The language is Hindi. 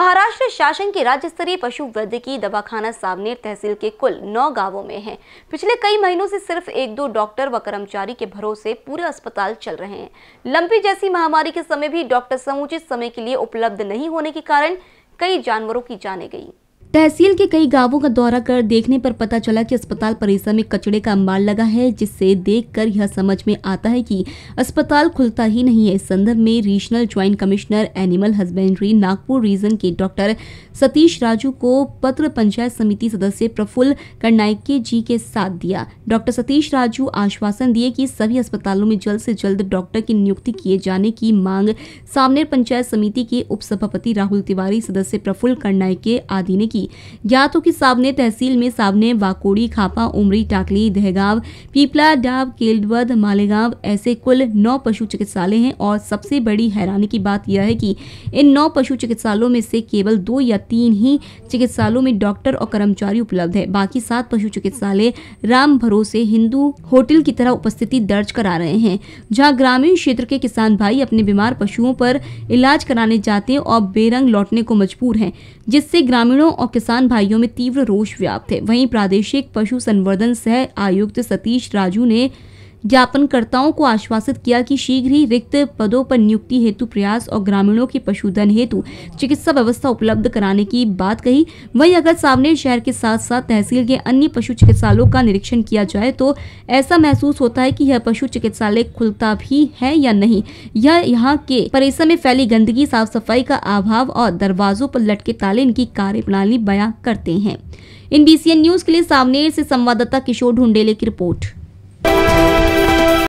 महाराष्ट्र शासन की राज्य स्तरीय पशु की दवाखाना सावनेर तहसील के कुल नौ गांवों में है पिछले कई महीनों से सिर्फ एक दो डॉक्टर व कर्मचारी के भरोसे पूरे अस्पताल चल रहे हैं लंपी जैसी महामारी के समय भी डॉक्टर समुचित समय के लिए उपलब्ध नहीं होने के कारण कई जानवरों की जाने गई तहसील के कई गांवों का दौरा कर देखने पर पता चला कि अस्पताल परिसर में कचड़े का माल लगा है जिससे देखकर यह समझ में आता है कि अस्पताल खुलता ही नहीं है इस संदर्भ में regional joint commissioner animal husbandry Nagpur region के डॉक्टर सतीश राजू को पत्र पंचायत समिति सदस्य प्रफुल्ल करनाइके जी के साथ दिया डॉक्टर सतीश राजू आश्वासन दिए कि सभी अस्पतालों में जल्द से जल्द डॉक्टर की नियुक्ति किए जाने की मांग सामने पंचायत समिति के उपसभापति राहुल तिवारी सदस्य प्रफुल्ल करनाइके आदि ने की थी ज्ञात हो कि साबने तहसील में साबने बाकोड़ी खापा उमरी टाकली दहगांव पीपला डाब केलवद मालेगांव ऐसे कुल नौ पशु चिकित्सालय हैं और सबसे बड़ी हैरानी की बात यह है कि इन नौ पशु चिकित्सालयों में से केवल दो या तीन ही चिकित्सालयों में डॉक्टर और कर्मचारी उपलब्ध है बाकी सात पशु चिकित्सालय राम भरोसे हिंदू होटल की तरह उपस्थिति दर्ज करा रहे हैं जहाँ ग्रामीण क्षेत्र के किसान भाई अपने बीमार पशुओं पर इलाज कराने जाते और बेरंग लौटने को मजबूर हैं जिससे ग्रामीणों और किसान भाइयों में तीव्र रोष व्याप्त है वहीं प्रादेशिक पशु संवर्धन सह आयुक्त सतीश राजू ने ज्ञापनकर्ताओं को आश्वासित किया कि शीघ्र ही रिक्त पदों पर नियुक्ति हेतु प्रयास और ग्रामीणों के पशुधन हेतु चिकित्सा व्यवस्था उपलब्ध कराने की बात कही वहीं अगर सामने शहर के साथ साथ तहसील के अन्य पशु चिकित्सालयों का निरीक्षण किया जाए तो ऐसा महसूस होता है कि यह पशु चिकित्सालय खुलता भी है या नहीं यह यहाँ के परिसर में फैली गंदगी साफ सफाई का अभाव और दरवाजों पर लटके ताले इनकी प्रणाली बया करते हैं इन एन न्यूज के लिए सामनेर से संवाददाता किशोर ढूंढेले की रिपोर्ट